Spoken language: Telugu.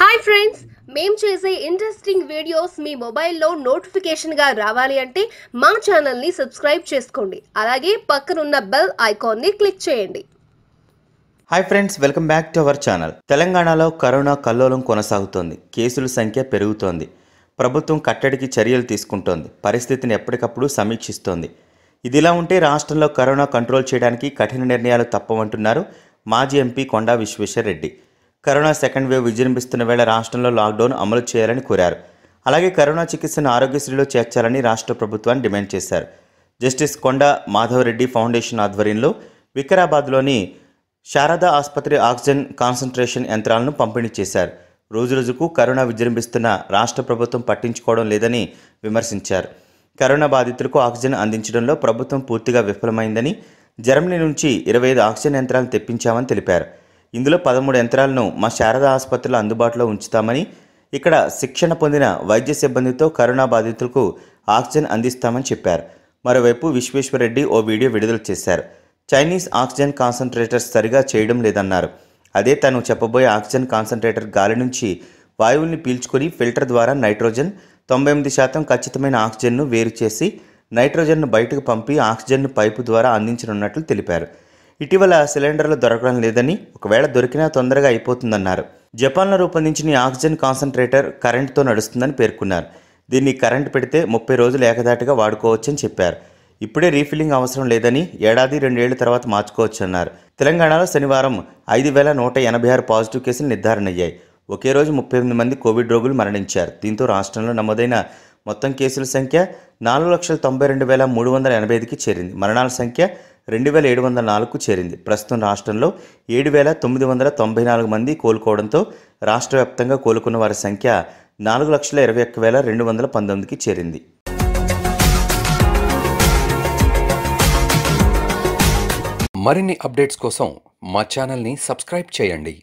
హాయ్ ఫ్రెండ్స్ మేము చేసే ఇంట్రెస్టింగ్ వీడియోస్ మీ మొబైల్లో నోటిఫికేషన్గా రావాలి అంటే మా ఛానల్ని సబ్స్క్రైబ్ చేసుకోండి అలాగే పక్కనున్న బెల్ ఐకాన్ని క్లిక్ చేయండి hi friends welcome back to our channel తెలంగాణలో కరోనా కల్లోలం కొనసాగుతోంది కేసుల సంఖ్య పెరుగుతోంది ప్రభుత్వం కట్టడికి చర్యలు తీసుకుంటోంది పరిస్థితిని ఎప్పటికప్పుడు సమీక్షిస్తోంది ఇదిలా ఉంటే రాష్ట్రంలో కరోనా కంట్రోల్ చేయడానికి కఠిన నిర్ణయాలు తప్పవంటున్నారు మాజీ MP Konda Vishweshwar Reddy corona second wave విజృంభిస్తున్న వేళ రాష్ట్రంలో లాక్డౌన్ అమలు చేయాలని కోరారు అలాగే కరోనా చికిత్సను ఆరోగ్యశ్రీలో చేర్చాలని రాష్ట్ర ప్రభుత్వాన్ని డిమాండ్ చేశారు జస్టిస్ కొండ మాధవరెడ్డి ఫౌండేషన్ ఆధ్వర్యంలో వికారాబాద్లోని శారదా ఆసుపత్రి ఆక్సిజన్ కాన్సన్ట్రేషన్ యంత్రాలను పంపిణీ చేశారు రోజురోజుకు కరోనా విజృంభిస్తున్న రాష్ట్ర ప్రభుత్వం పట్టించుకోవడం లేదని విమర్శించారు కరోనా బాధితులకు ఆక్సిజన్ అందించడంలో ప్రభుత్వం పూర్తిగా విఫలమైందని జర్మనీ నుంచి ఇరవై ఐదు ఆక్సిజన్ యంత్రాలు తెప్పించామని తెలిపారు ఇందులో పదమూడు యంత్రాలను మా శారద ఆసుపత్రిలో అందుబాటులో ఉంచుతామని ఇక్కడ శిక్షణ పొందిన వైద్య సిబ్బందితో కరోనా బాధితులకు ఆక్సిజన్ అందిస్తామని చెప్పారు మరోవైపు విశ్వేశ్వరరెడ్డి ఓ వీడియో విడుదల చేశారు చైనీస్ ఆక్సిజన్ కాన్సన్ట్రేటర్స్ సరిగా చేయడం లేదన్నారు అదే తను చెప్పబోయే ఆక్సిజన్ కాన్సన్ట్రేటర్ గాలి నుంచి వాయువుల్ని పీల్చుకొని ఫిల్టర్ ద్వారా నైట్రోజన్ తొంభై ఎనిమిది శాతం ఖచ్చితమైన ఆక్సిజన్ను వేరు చేసి నైట్రోజన్ను బయటకు పంపి ఆక్సిజన్ను పైపు ద్వారా అందించనున్నట్లు తెలిపారు ఇటీవల సిలిండర్లు దొరకడం లేదని ఒకవేళ దొరికినా తొందరగా అయిపోతుందన్నారు జపాన్లో రూపొందించిన ఆక్సిజన్ కాన్సన్ట్రేటర్ కరెంటుతో నడుస్తుందని పేర్కొన్నారు దీన్ని కరెంటు పెడితే ముప్పై రోజులు ఏకదాటిగా వాడుకోవచ్చని చెప్పారు ఇప్పుడే రీఫిల్లింగ్ అవసరం లేదని ఏడాది రెండేళ్ల తర్వాత మార్చుకోవచ్చన్నారు తెలంగాణలో శనివారం ఐదు వేల నూట ఎనభై ఆరు పాజిటివ్ కేసులు నిర్ధారణ అయ్యాయి ఒకే రోజు ముప్పై ఎనిమిది మంది కోవిడ్ రోగులు మరణించారు దీంతో రాష్ట్రంలో నమోదైన మొత్తం కేసుల సంఖ్య నాలుగు లక్షల తొంభై రెండు వేల మూడు వందల ఎనభై ఐదుకి చేరింది మరణాల సంఖ్య రెండు వేల ఏడు వందల నాలుగుకు చేరింది ప్రస్తుతం రాష్ట్రంలో ఏడు వేల తొమ్మిది వందల తొంభై నాలుగు మంది కోలుకోవడంతో రాష్ట్ర వ్యాప్తంగా కోలుకున్న వారి సంఖ్య నాలుగు లక్షల ఇరవై ఒక్క వేల రెండు వందల పంతొమ్మిదికి చేరింది మరిన్ని అప్డేట్స్ కోసం మా ఛానల్ని సబ్స్క్రైబ్ చేయండి